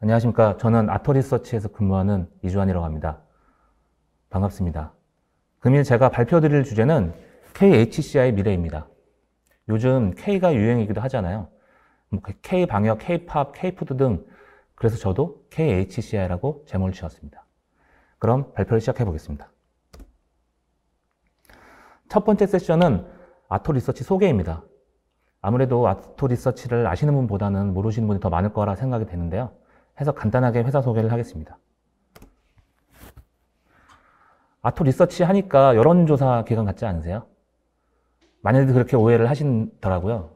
안녕하십니까. 저는 아토 리서치에서 근무하는 이주환이라고 합니다. 반갑습니다. 금일 제가 발표드릴 주제는 KHCI 미래입니다. 요즘 K가 유행이기도 하잖아요. 뭐 그 K방역, K팝, K푸드 등 그래서 저도 KHCI라고 제목을 지었습니다. 그럼 발표를 시작해 보겠습니다. 첫 번째 세션은 아토 리서치 소개입니다. 아무래도 아토 리서치를 아시는 분보다는 모르시는 분이 더 많을 거라 생각이 되는데요. 해서 간단하게 회사 소개를 하겠습니다. 아토 리서치 하니까 여론조사 기관 같지 않으세요? 많이들 그렇게 오해를 하시더라고요.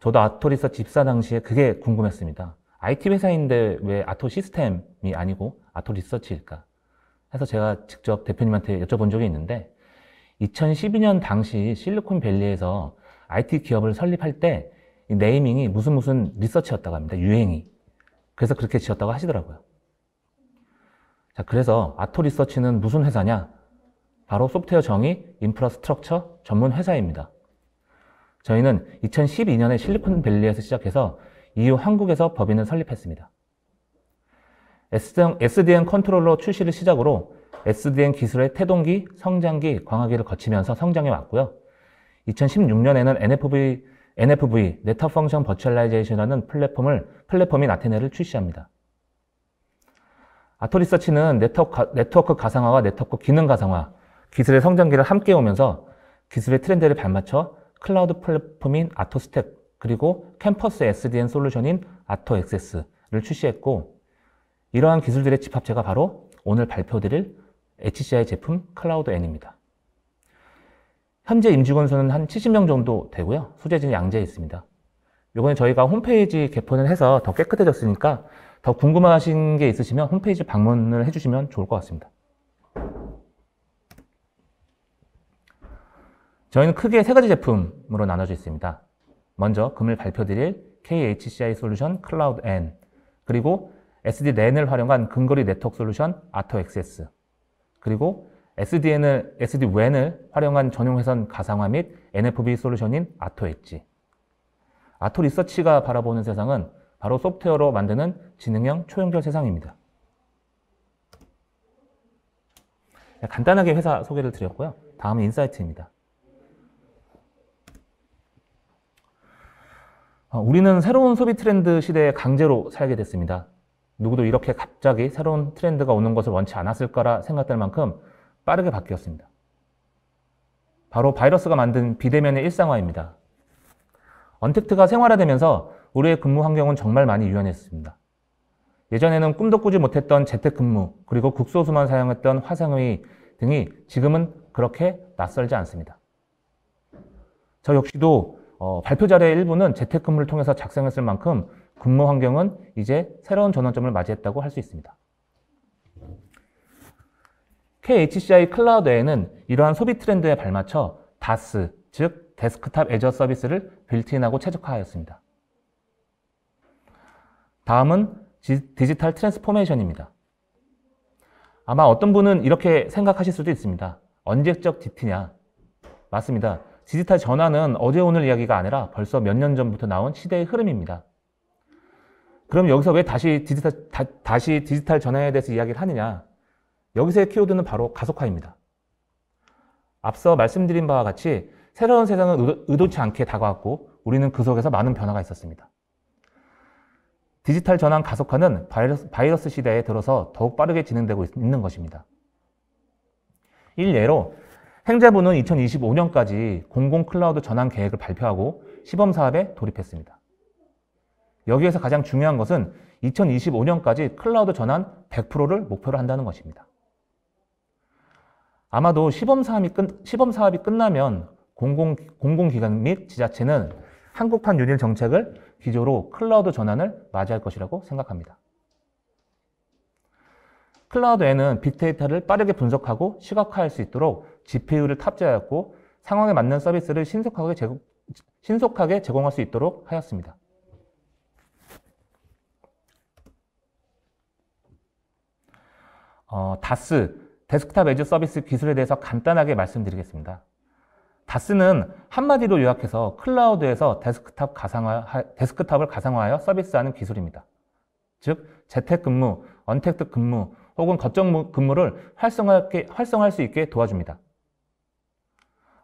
저도 아토 리서치 입사 당시에 그게 궁금했습니다. IT 회사인데 왜 아토 시스템이 아니고 아토 리서치일까? 해서 제가 직접 대표님한테 여쭤본 적이 있는데 2012년 당시 실리콘밸리에서 IT 기업을 설립할 때 이 네이밍이 무슨 무슨 리서치였다고 합니다. 유행이. 그래서 그렇게 지었다고 하시더라고요. 자, 그래서 아토 리서치는 무슨 회사냐? 바로 소프트웨어 정의 인프라스트럭처 전문 회사입니다. 저희는 2012년에 실리콘밸리에서 시작해서 이후 한국에서 법인을 설립했습니다. SDN 컨트롤러 출시를 시작으로 SDN 기술의 태동기, 성장기, 광화기를 거치면서 성장해 왔고요. 2016년에는 NFV NFV, Net Function 네타 펑션 버 i 얼라이제이션이라는 플랫폼을, 플랫폼인 아테네를 출시합니다. 아토 리서치는 네트워크, 네트워크 가상화와 네트워크 기능 가상화, 기술의 성장기를 함께 오면서 기술의 트렌드를 발맞춰 클라우드 플랫폼인 아토스텝, 그리고 캠퍼스 SDN 솔루션인 아토액세스를 출시했고, 이러한 기술들의 집합체가 바로 오늘 발표드릴 HCI 제품 클라우드 N입니다. 현재 임직원 수는 한 70명 정도 되고요. 수재진 양재에 있습니다. 요번에 저희가 홈페이지 개편을 해서 더 깨끗해졌으니까 더 궁금하신 게 있으시면 홈페이지 방문을 해주시면 좋을 것 같습니다. 저희는 크게 세 가지 제품으로 나눠져 있습니다. 먼저 금일 발표드릴 KHCI 솔루션 클라우드 N 그리고 SD 랜을 활용한 근거리 네트워크 솔루션 아터 XS 그리고 SDN을, SDWAN을 활용한 전용회선 가상화 및 NFB 솔루션인 아토엣지. 아토 리서치가 바라보는 세상은 바로 소프트웨어로 만드는 지능형 초연결 세상입니다. 네, 간단하게 회사 소개를 드렸고요. 다음은 인사이트입니다. 어, 우리는 새로운 소비 트렌드 시대에 강제로 살게 됐습니다. 누구도 이렇게 갑자기 새로운 트렌드가 오는 것을 원치 않았을 까라 생각될 만큼 빠르게 바뀌었습니다. 바로 바이러스가 만든 비대면의 일상화입니다. 언택트가 생활화되면서 우리의 근무 환경은 정말 많이 유연했습니다. 예전에는 꿈도 꾸지 못했던 재택근무, 그리고 국소수만 사용했던 화상회의 등이 지금은 그렇게 낯설지 않습니다. 저 역시도 어, 발표 자료의 일부는 재택근무를 통해서 작성했을 만큼 근무 환경은 이제 새로운 전환점을 맞이했다고 할 수 있습니다. KHCI 클라우드에는 이러한 소비 트렌드에 발맞춰 다스, 즉 데스크탑 애저 서비스를 빌트인하고 최적화하였습니다. 다음은 디지털 트랜스포메이션입니다. 아마 어떤 분은 이렇게 생각하실 수도 있습니다. 언제적 DT냐? 맞습니다. 디지털 전환은 어제 오늘 이야기가 아니라 벌써 몇 년 전부터 나온 시대의 흐름입니다. 그럼 여기서 왜 다시 디지털, 다, 시 디지털 전환에 대해서 이야기를 하느냐? 여기서의 키워드는 바로 가속화입니다. 앞서 말씀드린 바와 같이 새로운 세상은 의도치 않게 다가왔고 우리는 그 속에서 많은 변화가 있었습니다. 디지털 전환 가속화는 바이러스, 바이러스 시대에 들어서 더욱 빠르게 진행되고 있, 있는 것입니다. 일례로 행자부는 2025년까지 공공 클라우드 전환 계획을 발표하고 시범 사업에 돌입했습니다. 여기에서 가장 중요한 것은 2025년까지 클라우드 전환 100%를 목표로 한다는 것입니다. 아마도 시범 사업이, 끝, 시범 사업이 끝나면 공공, 공공기관 및 지자체는 한국판 유일 정책을 기조로 클라우드 전환을 맞이할 것이라고 생각합니다. 클라우드에는 빅데이터를 빠르게 분석하고 시각화할 수 있도록 GPU를 탑재하였고 상황에 맞는 서비스를 신속하게, 제공, 신속하게 제공할 수 있도록 하였습니다. 어, 다스, 데스크탑 에즈 서비스 기술에 대해서 간단하게 말씀드리겠습니다. 다스는 한마디로 요약해서 클라우드에서 데스크탑 가상화, 데스크탑을 가상화하여 서비스하는 기술입니다. 즉, 재택근무, 언택트 근무 혹은 거점 근무를 활성화할게, 활성화할 수 있게 도와줍니다.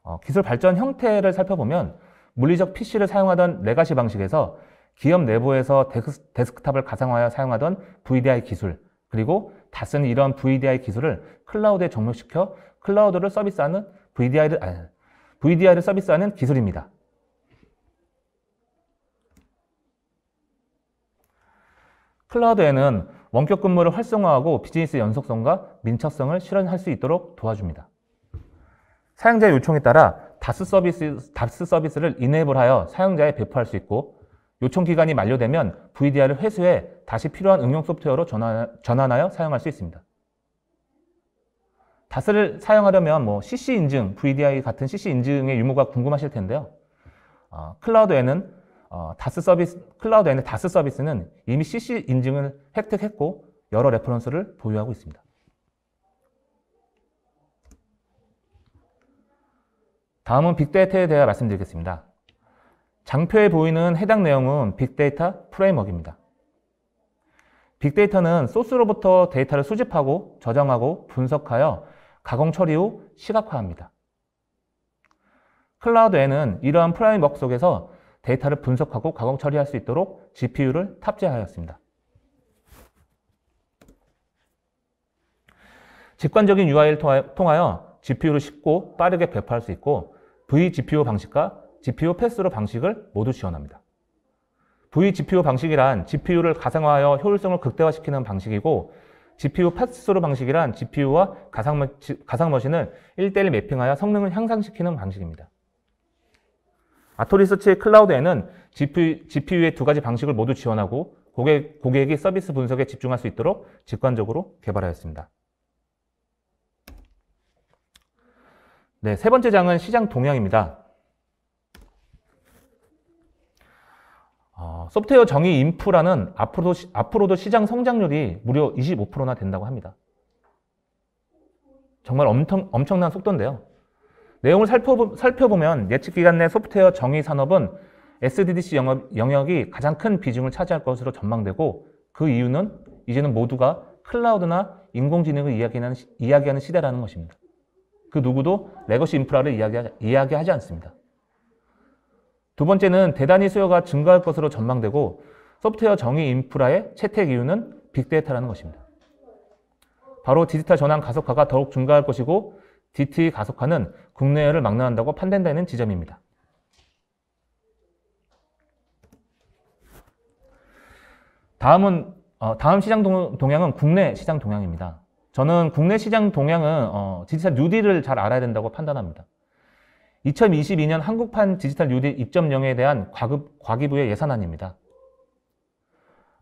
어, 기술 발전 형태를 살펴보면 물리적 PC를 사용하던 레가시 방식에서 기업 내부에서 데스크탑을 가상화하여 사용하던 VDI 기술, 그리고 다 쓰는 이런 VDI 기술을 클라우드에 접목시켜 클라우드를 서비스하는 VDI를, 아니, VDI를 서비스하는 기술입니다. 클라우드에는 원격 근무를 활성화하고 비즈니스 연속성과 민첩성을 실현할 수 있도록 도와줍니다. 사용자의 요청에 따라 다스 서비스, 다스 서비스를 인앱을 하여 사용자에 배포할 수 있고 요청 기간이 만료되면 v d i 를 회수해 다시 필요한 응용 소프트웨어로 전환, 하여 사용할 수 있습니다. 다스를 사용하려면 뭐 CC 인증, VDI 같은 CC 인증의 유무가 궁금하실 텐데요. 어, 클라우드에는 어, 다스 서비스 클라우드에는 다스 서비스는 이미 CC 인증을 획득했고 여러 레퍼런스를 보유하고 있습니다. 다음은 빅데이터에 대해 말씀드리겠습니다. 장표에 보이는 해당 내용은 빅데이터 프레임워크입니다. 빅데이터는 소스로부터 데이터를 수집하고 저장하고 분석하여 가공 처리 후 시각화합니다. 클라우드에는 이러한 프레임워크 속에서 데이터를 분석하고 가공 처리할 수 있도록 GPU를 탑재하였습니다. 직관적인 UI를 통하여 GPU를 쉽고 빠르게 배포할 수 있고 vGPU 방식과 GPU 패스로 방식을 모두 지원합니다. vGPU 방식이란 GPU를 가상화하여 효율성을 극대화시키는 방식이고 GPU 패스로 방식이란 GPU와 가상머신을 1대1 매핑하여 성능을 향상시키는 방식입니다. 아토리서치 클라우드에는 GPU의 두 가지 방식을 모두 지원하고 고객, 고객이 서비스 분석에 집중할 수 있도록 직관적으로 개발하였습니다. 네, 세 번째 장은 시장 동향입니다. 어, 소프트웨어 정의 인프라는 앞으로도, 시, 앞으로도 시장 성장률이 무려 25%나 된다고 합니다. 정말 엄청, 엄청난 속도인데요. 내용을 살펴보, 면 예측 기간 내 소프트웨어 정의 산업은 SDDC 영업, 영역이 가장 큰 비중을 차지할 것으로 전망되고 그 이유는 이제는 모두가 클라우드나 인공지능을 이야기하는, 이야기하는 시대라는 것입니다. 그 누구도 레거시 인프라를 이야기, 이야기하지 않습니다. 두 번째는 대단위 수요가 증가할 것으로 전망되고 소프트웨어 정의 인프라의 채택 이유는 빅데이터라는 것입니다. 바로 디지털 전환 가속화가 더욱 증가할 것이고 DT 가속화는 국내외를 망라한다고 판단되는 지점입니다. 다음은 어, 다음 시장 동향은 국내 시장 동향입니다. 저는 국내 시장 동향은 어, 디지털 뉴딜을 잘 알아야 된다고 판단합니다. 2022년 한국판 디지털 뉴딜 2.0에 대한 과급, 과기부의 예산안입니다.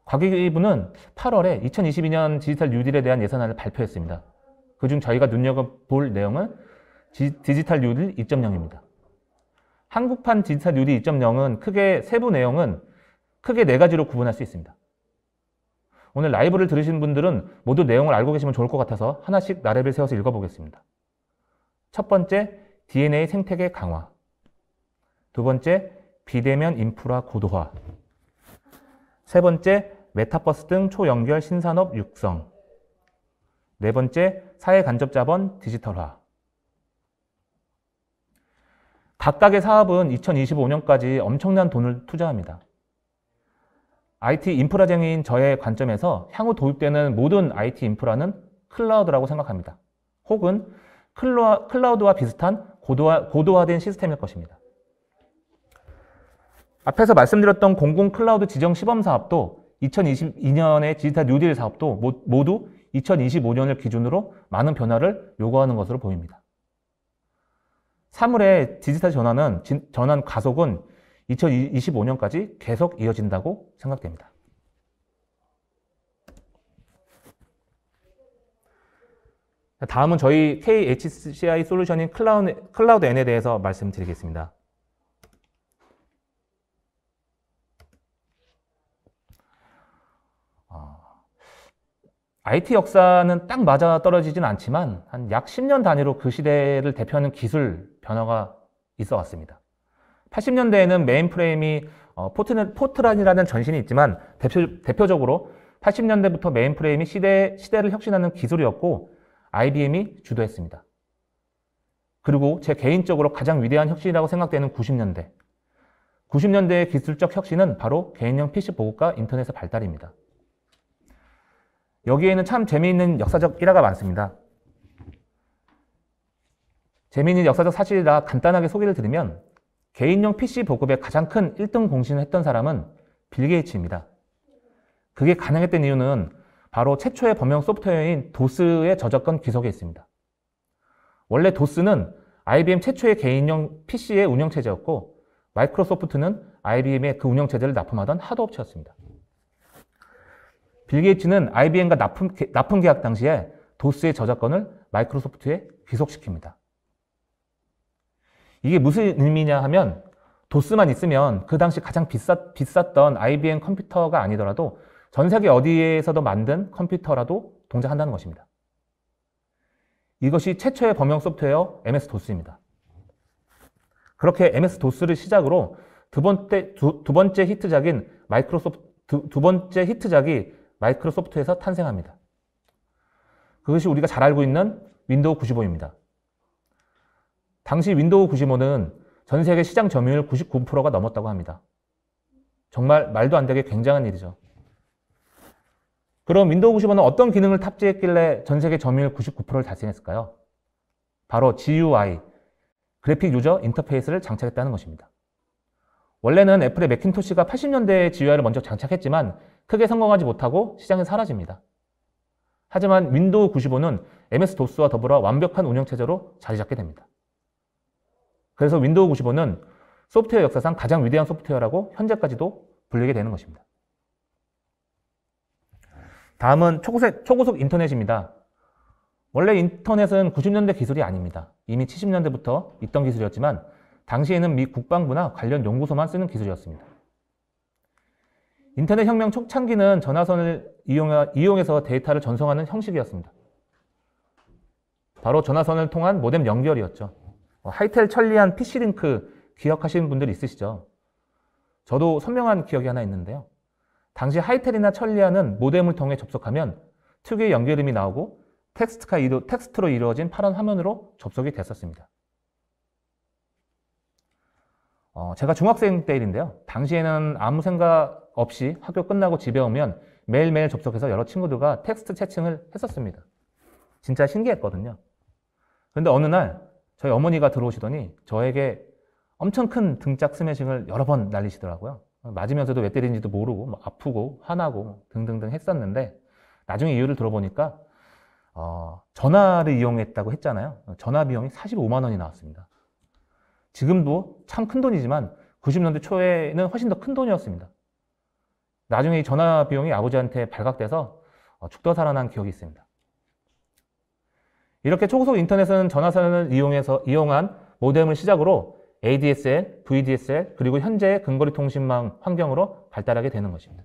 과기부는 8월에 2022년 디지털 뉴딜에 대한 예산안을 발표했습니다. 그중 저희가 눈여겨볼 내용은 지, 디지털 뉴딜 2.0입니다. 한국판 디지털 뉴딜 2.0은 크게 세부 내용은 크게 네 가지로 구분할 수 있습니다. 오늘 라이브를 들으신 분들은 모두 내용을 알고 계시면 좋을 것 같아서 하나씩 나래를 세워서 읽어보겠습니다. 첫 번째, DNA 생태계 강화. 두 번째, 비대면 인프라 고도화. 세 번째, 메타버스 등 초연결 신산업 육성. 네 번째, 사회 간접 자본 디지털화. 각각의 사업은 2025년까지 엄청난 돈을 투자합니다. IT 인프라쟁이인 저의 관점에서 향후 도입되는 모든 IT 인프라는 클라우드라고 생각합니다. 혹은 클라, 클라우드와 비슷한 고도화, 고도화된 시스템일 것입니다. 앞에서 말씀드렸던 공공 클라우드 지정 시범 사업도 2022년의 디지털 뉴딜 사업도 모두 2025년을 기준으로 많은 변화를 요구하는 것으로 보입니다. 사물의 디지털 전환은, 전환 가속은 2025년까지 계속 이어진다고 생각됩니다. 다음은 저희 KHCI 솔루션인 클라우드, 클라우드 N에 대해서 말씀드리겠습니다. IT 아, 역사는 딱 맞아 떨어지진 않지만 한 약 10년 단위로 그 시대를 대표하는 기술 변화가 있어 왔습니다. 80년대에는 메인프레임이 어, 포트넷, 포트란이라는 전신이 있지만 대표, 대표적으로 80년대부터 메인프레임이 시대, 시대를 혁신하는 기술이었고 IBM이 주도했습니다. 그리고 제 개인적으로 가장 위대한 혁신이라고 생각되는 90년대. 90년대의 기술적 혁신은 바로 개인형 PC 보급과 인터넷의 발달입니다. 여기에는 참 재미있는 역사적 일화가 많습니다. 재미있는 역사적 사실이라 간단하게 소개를 드리면 개인용 PC 보급에 가장 큰 1등 공신을 했던 사람은 빌 게이츠입니다. 그게 가능했던 이유는 바로 최초의 범용 소프트웨어인 도스의 저작권 귀속에 있습니다. 원래 도스는 IBM 최초의 개인용 PC의 운영체제였고 마이크로소프트는 IBM의 그 운영체제를 납품하던 하드업체였습니다. 빌 게이츠는 IBM과 납품, 납품 계약 당시에 도스의 저작권을 마이크로소프트에 귀속시킵니다. 이게 무슨 의미냐 하면 도스만 있으면 그 당시 가장 비쌌, 비쌌던 IBM 컴퓨터가 아니더라도 전 세계 어디에서도 만든 컴퓨터라도 동작한다는 것입니다. 이것이 최초의 범용 소프트웨어 MS-DOS입니다. 그렇게 MS-DOS를 시작으로 두 번째, 두, 두 번째 히트작인 마이크로소프트, 두, 두 번째 히트작이 마이크로소프트에서 탄생합니다. 그것이 우리가 잘 알고 있는 윈도우 95입니다. 당시 윈도우 95는 전 세계 시장 점유율 99%가 넘었다고 합니다. 정말 말도 안 되게 굉장한 일이죠. 그럼 윈도우 95는 어떤 기능을 탑재했길래 전 세계 점유율 99%를 달성했을까요? 바로 GUI, 그래픽 유저 인터페이스를 장착했다는 것입니다. 원래는 애플의 맥킨토시가 80년대에 GUI를 먼저 장착했지만 크게 성공하지 못하고 시장에 사라집니다. 하지만 윈도우 95는 MS 도스와 더불어 완벽한 운영체제로 자리 잡게 됩니다. 그래서 윈도우 95는 소프트웨어 역사상 가장 위대한 소프트웨어라고 현재까지도 불리게 되는 것입니다. 다음은 초고속, 초고속 인터넷입니다. 원래 인터넷은 90년대 기술이 아닙니다. 이미 70년대부터 있던 기술이었지만 당시에는 미 국방부나 관련 연구소만 쓰는 기술이었습니다. 인터넷 혁명 초창기는 전화선을 이용해서 데이터를 전송하는 형식이었습니다. 바로 전화선을 통한 모뎀 연결이었죠. 어, 하이텔 천리안 PC링크 기억하시는 분들 있으시죠? 저도 선명한 기억이 하나 있는데요. 당시 하이텔이나 천리안은 모뎀을 통해 접속하면 특유의 연결음이 나오고 텍스트가 이루, 텍스트로 이루어진 파란 화면으로 접속이 됐었습니다. 어, 제가 중학생 때일인데요. 당시에는 아무 생각 없이 학교 끝나고 집에 오면 매일매일 접속해서 여러 친구들과 텍스트 채팅을 했었습니다. 진짜 신기했거든요. 근데 어느 날 저희 어머니가 들어오시더니 저에게 엄청 큰 등짝 스매싱을 여러 번 날리시더라고요. 맞으면서도 왜 때리는지도 모르고 뭐 아프고 화나고 등등등 했었는데 나중에 이유를 들어보니까 어, 전화를 이용했다고 했잖아요. 전화 비용이 45만 원이 나왔습니다. 지금도 참 큰 돈이지만 90년대 초에는 훨씬 더 큰 돈이었습니다. 나중에 전화 비용이 아버지한테 발각돼서 어, 죽다 살아난 기억이 있습니다. 이렇게 초고속 인터넷은 전화선을 이용해서 이용한 모뎀을 시작으로 ADSL, VDSL, 그리고 현재의 근거리 통신망 환경으로 발달하게 되는 것입니다.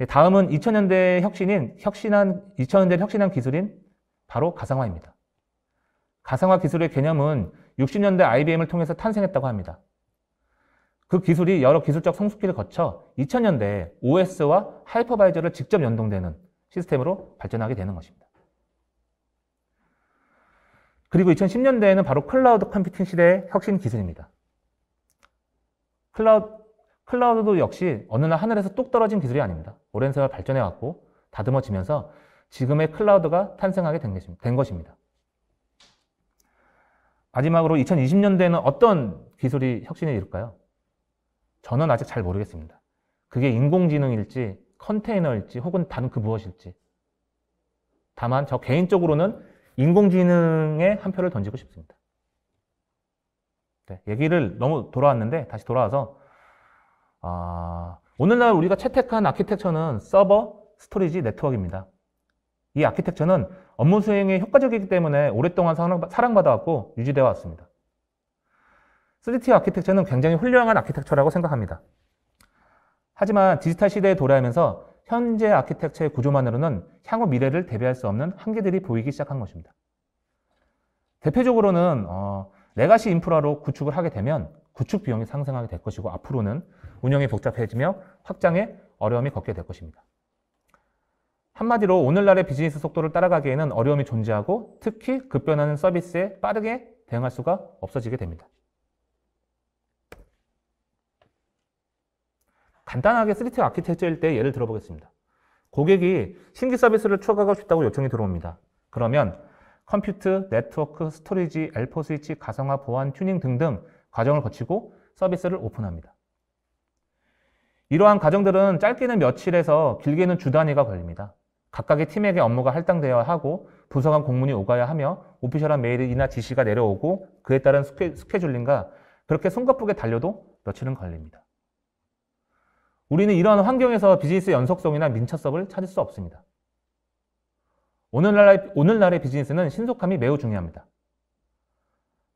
예, 다음은 2000년대 혁신인, 혁신한, 2000년대 혁신한 기술인 바로 가상화입니다. 가상화 기술의 개념은 60년대 IBM을 통해서 탄생했다고 합니다. 그 기술이 여러 기술적 성숙기를 거쳐 2000년대에 OS와 하이퍼바이저를 직접 연동되는 시스템으로 발전하게 되는 것입니다. 그리고 2010년대에는 바로 클라우드 컴퓨팅 시대의 혁신 기술입니다. 클라우드, 클라우드도 역시 어느 날 하늘에서 뚝 떨어진 기술이 아닙니다. 오랜 세월 발전해왔고 다듬어지면서 지금의 클라우드가 탄생하게 된 것입니다. 마지막으로 2020년대에는 어떤 기술이 혁신을 이룰까요? 저는 아직 잘 모르겠습니다. 그게 인공지능일지 컨테이너일지 혹은 다른 그 무엇일지. 다만 저 개인적으로는 인공지능에 한 표를 던지고 싶습니다. 네, 얘기를 너무 돌아왔는데 다시 돌아와서 아, 오늘날 우리가 채택한 아키텍처는 서버, 스토리지, 네트워크입니다. 이 아키텍처는 업무 수행에 효과적이기 때문에 오랫동안 사랑받아왔고 유지되어 왔습니다. 3T 아키텍처는 굉장히 훌륭한 아키텍처라고 생각합니다. 하지만 디지털 시대에 도래하면서 현재 아키텍처의 구조만으로는 향후 미래를 대비할 수 없는 한계들이 보이기 시작한 것입니다. 대표적으로는 어, 레가시 인프라로 구축을 하게 되면 구축 비용이 상승하게 될 것이고 앞으로는 운영이 복잡해지며 확장에 어려움이 걷게 될 것입니다. 한마디로 오늘날의 비즈니스 속도를 따라가기에는 어려움이 존재하고 특히 급변하는 서비스에 빠르게 대응할 수가 없어지게 됩니다. 간단하게 3T 아키텍처일 때 예를 들어보겠습니다. 고객이 신규 서비스를 추가하고 싶다고 요청이 들어옵니다. 그러면 컴퓨트, 네트워크, 스토리지, 엘포 스위치, 가상화, 보안, 튜닝 등등 과정을 거치고 서비스를 오픈합니다. 이러한 과정들은 짧게는 며칠에서 길게는 주 단위가 걸립니다. 각각의 팀에게 업무가 할당되어야 하고 부서 간 공문이 오가야 하며 오피셜한 메일이나 지시가 내려오고 그에 따른 스케, 스케줄링과 그렇게 손가쁘게 달려도 며칠은 걸립니다. 우리는 이러한 환경에서 비즈니스의 연속성이나 민첩성을 찾을 수 없습니다. 오늘날, 오늘날의 비즈니스는 신속함이 매우 중요합니다.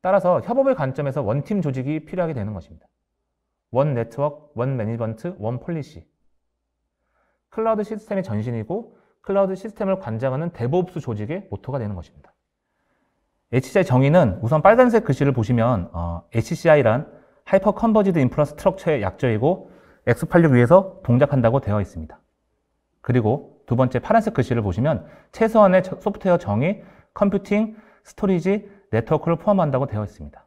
따라서 협업의 관점에서 원팀 조직이 필요하게 되는 것입니다. 원 네트워크, 원 매니지먼트, 원 폴리시. 클라우드 시스템의 전신이고 클라우드 시스템을 관장하는 대보업수 조직의 모토가 되는 것입니다. HCI 정의는 우선 빨간색 글씨를 보시면 어, HCI란 하이퍼 컨버지드 인프라스트럭처의 약자이고 X86 위에서 동작한다고 되어 있습니다. 그리고 두 번째 파란색 글씨를 보시면 최소한의 소프트웨어 정의, 컴퓨팅, 스토리지, 네트워크를 포함한다고 되어 있습니다.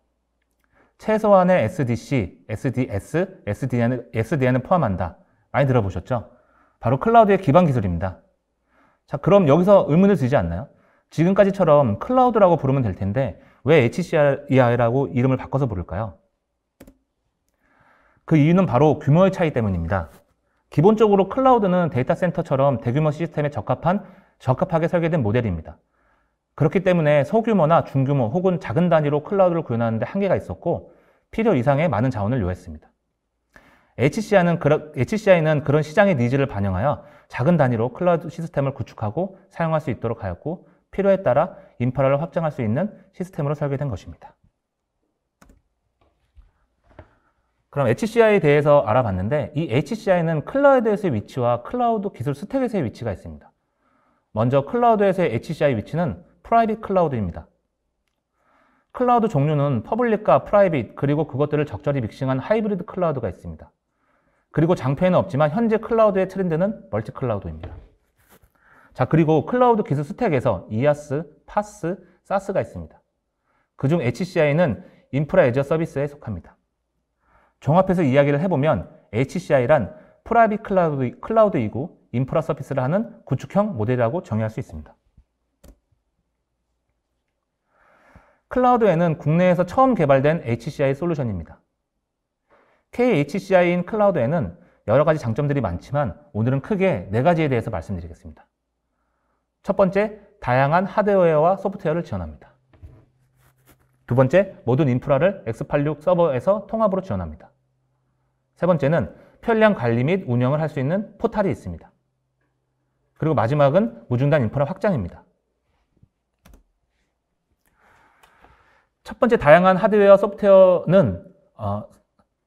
최소한의 SDC, SDS, SDN은, SDN은 포함한다. 많이 들어보셨죠? 바로 클라우드의 기반 기술입니다. 자, 그럼 여기서 의문을 드지 않나요? 지금까지처럼 클라우드라고 부르면 될 텐데 왜 HCI라고 이름을 바꿔서 부를까요? 그 이유는 바로 규모의 차이 때문입니다. 기본적으로 클라우드는 데이터 센터처럼 대규모 시스템에 적합한 적합하게 설계된 모델입니다. 그렇기 때문에 소규모나 중규모 혹은 작은 단위로 클라우드를 구현하는데 한계가 있었고 필요 이상의 많은 자원을 요했습니다. HCI는, HCI는 그런 시장의 니즈를 반영하여 작은 단위로 클라우드 시스템을 구축하고 사용할 수 있도록 하였고 필요에 따라 인프라를 확장할 수 있는 시스템으로 설계된 것입니다. 그럼 HCI에 대해서 알아봤는데 이 HCI는 클라우드에서의 위치와 클라우드 기술 스택에서의 위치가 있습니다. 먼저 클라우드에서의 HCI 위치는 프라이빗 클라우드입니다. 클라우드 종류는 퍼블릭과 프라이빗 그리고 그것들을 적절히 믹싱한 하이브리드 클라우드가 있습니다. 그리고 장표에는 없지만 현재 클라우드의 트렌드는 멀티 클라우드입니다. 자 그리고 클라우드 기술 스택에서 EaaS, p a a 가 있습니다. 그중 HCI는 인프라 에저 서비스에 속합니다. 종합해서 이야기를 해보면 HCI란 프라이빗 클라우드, 클라우드이고 인프라 서비스를 하는 구축형 모델이라고 정의할 수 있습니다. 클라우드에는 국내에서 처음 개발된 HCI 솔루션입니다. KHCI인 클라우드에는 여러 가지 장점들이 많지만 오늘은 크게 네 가지에 대해서 말씀드리겠습니다. 첫 번째, 다양한 하드웨어와 소프트웨어를 지원합니다. 두 번째, 모든 인프라를 x86 서버에서 통합으로 지원합니다. 세 번째는 편량 관리 및 운영을 할 수 있는 포탈이 있습니다. 그리고 마지막은 무중단 인프라 확장입니다. 첫 번째 다양한 하드웨어 소프트웨어는 어,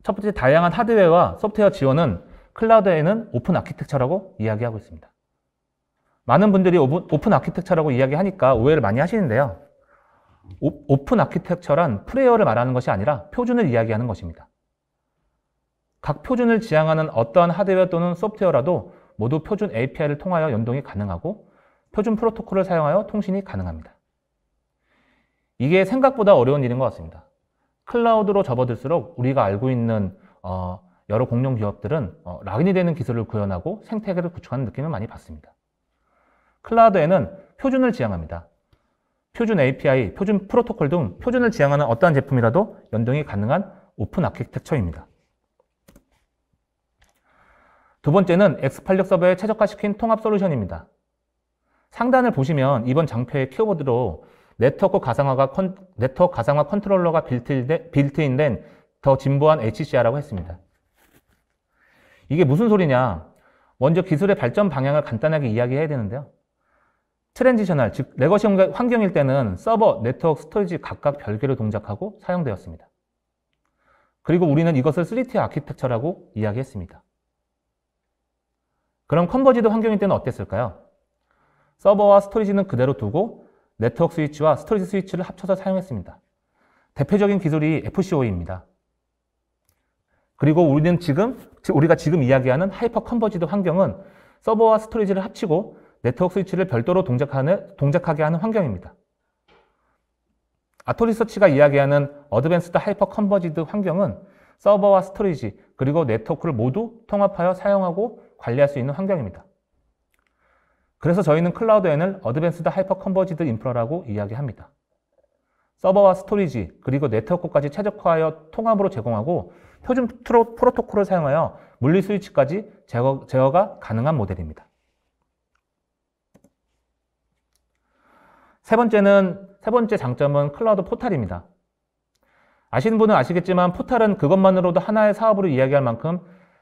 첫 번째 다양한 하드웨어와 소프트웨어 지원은 클라우드에는 오픈 아키텍처라고 이야기하고 있습니다. 많은 분들이 오픈, 오픈 아키텍처라고 이야기하니까 오해를 많이 하시는데요. 오픈 아키텍처란 프레이어를 말하는 것이 아니라 표준을 이야기하는 것입니다. 각 표준을 지향하는 어떠한 하드웨어 또는 소프트웨어라도 모두 표준 API를 통하여 연동이 가능하고 표준 프로토콜을 사용하여 통신이 가능합니다. 이게 생각보다 어려운 일인 것 같습니다. 클라우드로 접어들수록 우리가 알고 있는 어, 여러 공룡 기업들은 어, 락인이 되는 기술을 구현하고 생태계를 구축하는 느낌을 많이 받습니다. 클라우드에는 표준을 지향합니다. 표준 API, 표준 프로토콜 등 표준을 지향하는 어떠한 제품이라도 연동이 가능한 오픈 아키텍처입니다. 두 번째는 X86 서버에 최적화시킨 통합 솔루션입니다. 상단을 보시면 이번 장표의 키워드로 네트워크 가상화가 컨, 네트워크 가상화 컨트롤러가 빌트인된, 빌트인된 더 진보한 HCR라고 했습니다. 이게 무슨 소리냐? 먼저 기술의 발전 방향을 간단하게 이야기해야 되는데요. 트랜지셔널, 즉 레거시 환경일 때는 서버, 네트워크, 스토리지 각각 별개로 동작하고 사용되었습니다. 그리고 우리는 이것을 3T 아키텍처라고 이야기했습니다. 그럼 컨버지드 환경일 때는 어땠을까요? 서버와 스토리지는 그대로 두고 네트워크 스위치와 스토리지 스위치를 합쳐서 사용했습니다. 대표적인 기술이 FCO입니다. 그리고 우리는 지금, 우리가 지금 이야기하는 하이퍼 컨버지드 환경은 서버와 스토리지를 합치고 네트워크 스위치를 별도로 동작하는, 동작하게 하는 환경입니다. 아토 리서치가 이야기하는 어드밴스드 하이퍼 컨버지드 환경은 서버와 스토리지 그리고 네트워크를 모두 통합하여 사용하고 관리할 수 있는 환경입니다. 그래서 저희는 클라우드엔을 어드밴스드 하이퍼 컨버지드 인프라라고 이야기합니다. 서버와 스토리지 그리고 네트워크까지 최적화하여 통합으로 제공하고 표준 프로토콜을 사용하여 물리 스위치까지 제어, 제어가 가능한 모델입니다. 세 번째는 세 번째 장점은 클라우드 포탈입니다. 아시는 분은 아시겠지만 포탈은 그것만으로도 하나의 사업으로 이야기할 만큼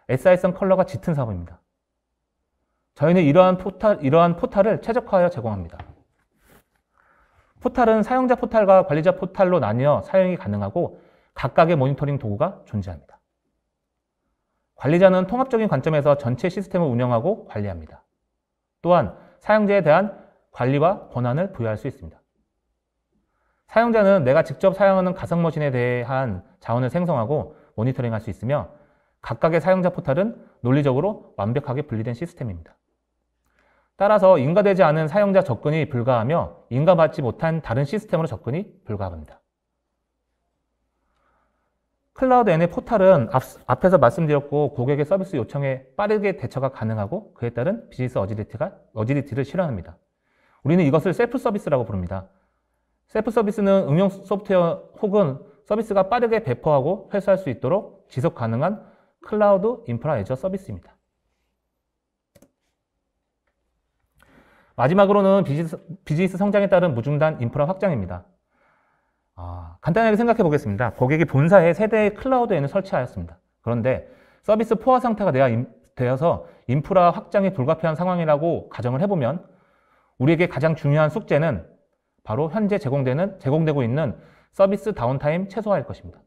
SI성 컬러가 짙은 사업입니다. 저희는 이러한 포탈, 이러한 포탈을 최적화하여 제공합니다. 포탈은 사용자 포탈과 관리자 포탈로 나뉘어 사용이 가능하고 각각의 모니터링 도구가 존재합니다. 관리자는 통합적인 관점에서 전체 시스템을 운영하고 관리합니다. 또한 사용자에 대한 관리와 권한을 부여할 수 있습니다. 사용자는 내가 직접 사용하는 가상 머신에 대한 자원을 생성하고 모니터링할 수 있으며 각각의 사용자 포탈은 논리적으로 완벽하게 분리된 시스템입니다. 따라서 인가되지 않은 사용자 접근이 불가하며 인가받지 못한 다른 시스템으로 접근이 불가합니다. 클라우드 N의 포탈은 앞, 에서 말씀드렸고 고객의 서비스 요청에 빠르게 대처가 가능하고 그에 따른 비즈니스 어지리티가, 어지리티를 실현합니다. 우리는 이것을 셀프 서비스라고 부릅니다. 셀프 서비스는 응용 소프트웨어 혹은 서비스가 빠르게 배포하고 회수할 수 있도록 지속 가능한 클라우드 인프라 에저 서비스입니다. 마지막으로는 비즈니스, 비즈니스, 성장에 따른 무중단 인프라 확장입니다. 아, 간단하게 생각해 보겠습니다. 고객이 본사에 세대의 클라우드에는 설치하였습니다. 그런데 서비스 포화 상태가 되어서 인프라 확장이 불가피한 상황이라고 가정을 해보면 우리에게 가장 중요한 숙제는 바로 현재 제공되는, 제공되고 있는 서비스 다운타임 최소화일 것입니다.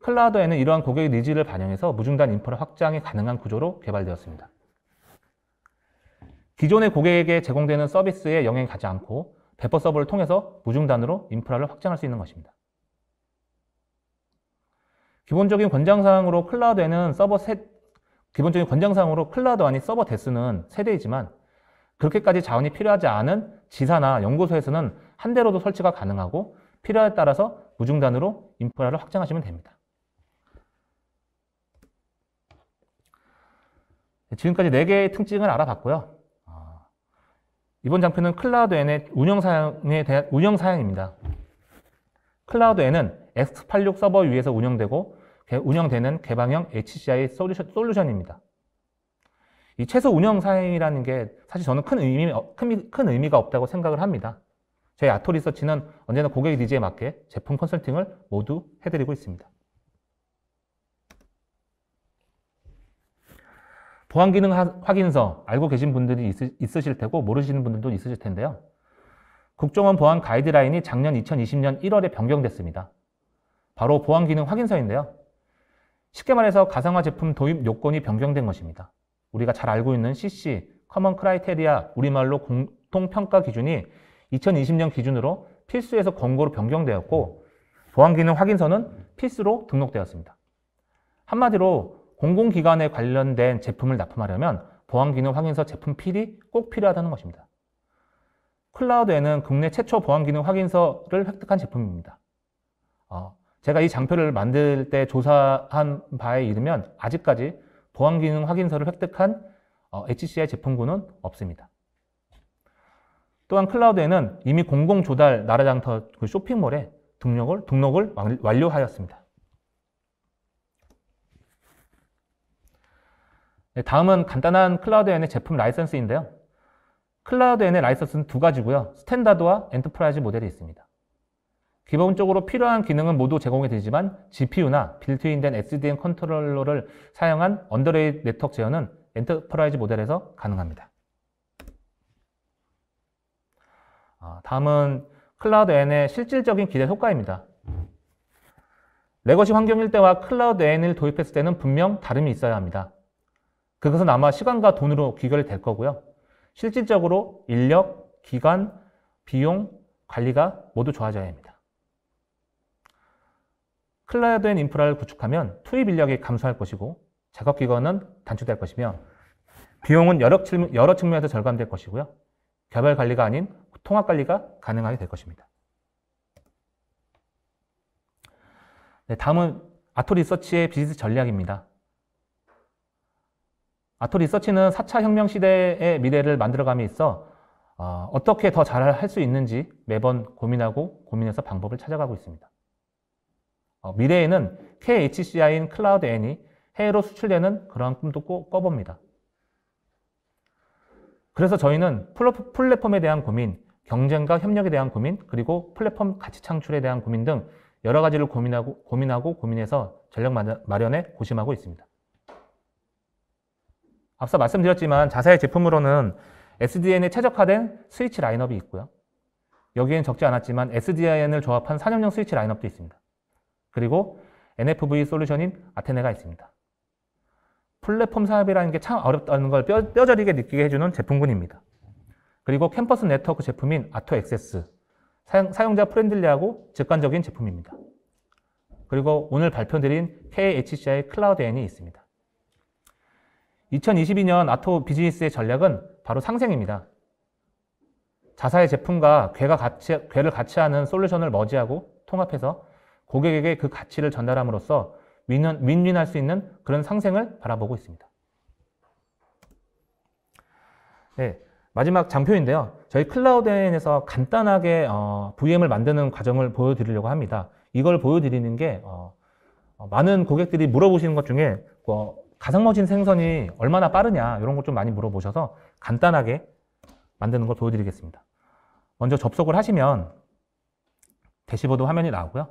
클라우드에는 이러한 고객의 니즈를 반영해서 무중단 인프라 확장이 가능한 구조로 개발되었습니다. 기존의 고객에게 제공되는 서비스에 영향이 가지 않고 배퍼 서버를 통해서 무중단으로 인프라를 확장할 수 있는 것입니다. 기본적인 권장사항으로 클라우드에는 서버 세, 기본적인 권장사항으로 클라우드 안이 서버 대수는 세대이지만 그렇게까지 자원이 필요하지 않은 지사나 연구소에서는 한 대로도 설치가 가능하고 필요에 따라서 무중단으로 인프라를 확장하시면 됩니다. 네, 지금까지 4개의 특징을 알아봤고요. 아, 이번 장표는 클라우드 N의 운영 사양에 대한 운영 사양입니다. 클라우드 N은 x86 서버 위에서 운영되고 운영되는 개방형 HCI 솔루션, 솔루션입니다. 이 최소 운영 사임이라는 게 사실 저는 큰 의미 어, 큰, 큰 의미가 없다고 생각을 합니다. 저희 아토 리서치는 언제나 고객의 니즈에 맞게 제품 컨설팅을 모두 해드리고 있습니다. 보안 기능 확인서 알고 계신 분들이 있으, 실 테고 모르시는 분들도 있으실 텐데요. 국정원 보안 가이드라인이 작년 2020년 1월에 변경됐습니다. 바로 보안 기능 확인서인데요. 쉽게 말해서 가상화 제품 도입 요건이 변경된 것입니다. 우리가 잘 알고 있는 CC, 커먼 크라이테리아, 우리말로 공통평가 기준이 2020년 기준으로 필수에서 권고로 변경되었고 보안기능 확인서는 필수로 등록되었습니다. 한마디로 공공기관에 관련된 제품을 납품하려면 보안기능 확인서 제품 필이 꼭 필요하다는 것입니다. 클라우드에는 국내 최초 보안기능 확인서를 획득한 제품입니다. 어, 제가 이 장표를 만들 때 조사한 바에 이르면 아직까지 보안 기능 확인서를 획득한 어, HCI 제품군은 없습니다. 또한 클라우드에는 이미 공공 조달 나라장터 그 쇼핑몰에 등록을, 등록을 완료하였습니다. 네, 다음은 간단한 클라우드엔의 제품 라이선스인데요. 클라우드엔의 라이선스는 두 가지고요. 스탠다드와 엔터프라이즈 모델이 있습니다. 기본적으로 필요한 기능은 모두 제공이 되지만 GPU나 빌트인된 SDN 컨트롤러를 사용한 언더레이 네트워크 제어는 엔터프라이즈 모델에서 가능합니다. 아, 다음은 클라우드 N의 실질적인 기대 효과입니다. 레거시 환경일 때와 클라우드 N을 도입했을 때는 분명 다름이 있어야 합니다. 그것은 아마 시간과 돈으로 귀결될 거고요. 실질적으로 인력, 기간, 비용, 관리가 모두 좋아져야 합니다. 클라우드엔 인프라를 구축하면 투입 인력이 감소할 것이고 작업 기간은 단축될 것이며 비용은 여러, 여러 측면에서 절감될 것이고요. 개발 관리가 아닌 통합 관리가 가능하게 될 것입니다. 네, 다음은 아토 리서치의 비즈 전략입니다. 아토 리서치는 4차 혁명 시대의 미래를 만들어감에 있어 어, 떻게 더잘할수 있는지 매번 고민하고 고민해서 방법을 찾아가고 있습니다. 어, 미래에는 KHCI인 클라우드 N이 해외로 수출되는 그런 꿈도 꿔, 꿔봅니다. 그래서 저희는 플랫폼에 대한 고민, 경쟁과 협력에 대한 고민, 그리고 플랫폼 가치 창출에 대한 고민 등 여러 가지를 고민하고, 고민하고 고민해서 전략 마련에 고심하고 있습니다. 앞서 말씀드렸지만 자사의 제품으로는 SDN에 최적화된 스위치 라인업이 있고요. 여기엔 적지 않았지만 SDN을 조합한 산업용 스위치 라인업도 있습니다. 그리고 NFV 솔루션인 아테네가 있습니다. 플랫폼 사업이라는 게 참 어렵다는 걸 뼈, 뼈저리게 느끼게 해주는 제품군입니다. 그리고 캠퍼스 네트워크 제품인 아토 액세스, 사용, 자 프렌들리하고 직관적인 제품입니다. 그리고 오늘 발표드린 KHCI 클라우드 N이 있습니다. 2022년 아토 비즈니스의 전략은 바로 상생입니다. 자사의 제품과 괴가 같이, 괴를 같이 하는 솔루션을 머지하고 통합해서 고객에게 그 가치를 전달함으로써 윈윈, 할수 있는 그런 상생을 바라보고 있습니다. 네, 마지막 장표인데요. 저희 클라우드엔에서 간단하게 어, VM을 만드는 과정을 보여드리려고 합니다. 이걸 보여드리는 게 어, 어, 많은 고객들이 물어보시는 것 중에 어, 가상머신 생선이 얼마나 빠르냐 이런 걸 좀 많이 물어보셔서 간단하게 만드는 걸 보여드리겠습니다. 먼저 접속을 하시면 대시보드 화면이 나오고요.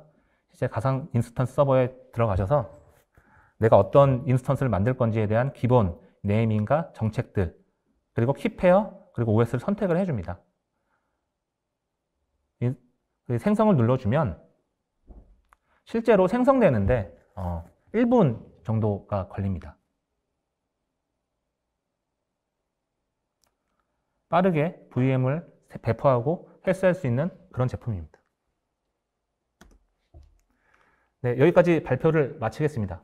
이제 가상 인스턴스 서버에 들어가셔서 내가 어떤 인스턴스를 만들 건지에 대한 기본 네이밍과 정책들 그리고 키페어 그리고 OS를 선택을 해줍니다. 그 생성을 눌러주면 실제로 생성되는데 1분 어, 정도가 걸립니다. 빠르게 VM을 배포하고 회수할 수 있는 그런 제품입니다. 네, 여기까지 발표를 마치겠습니다.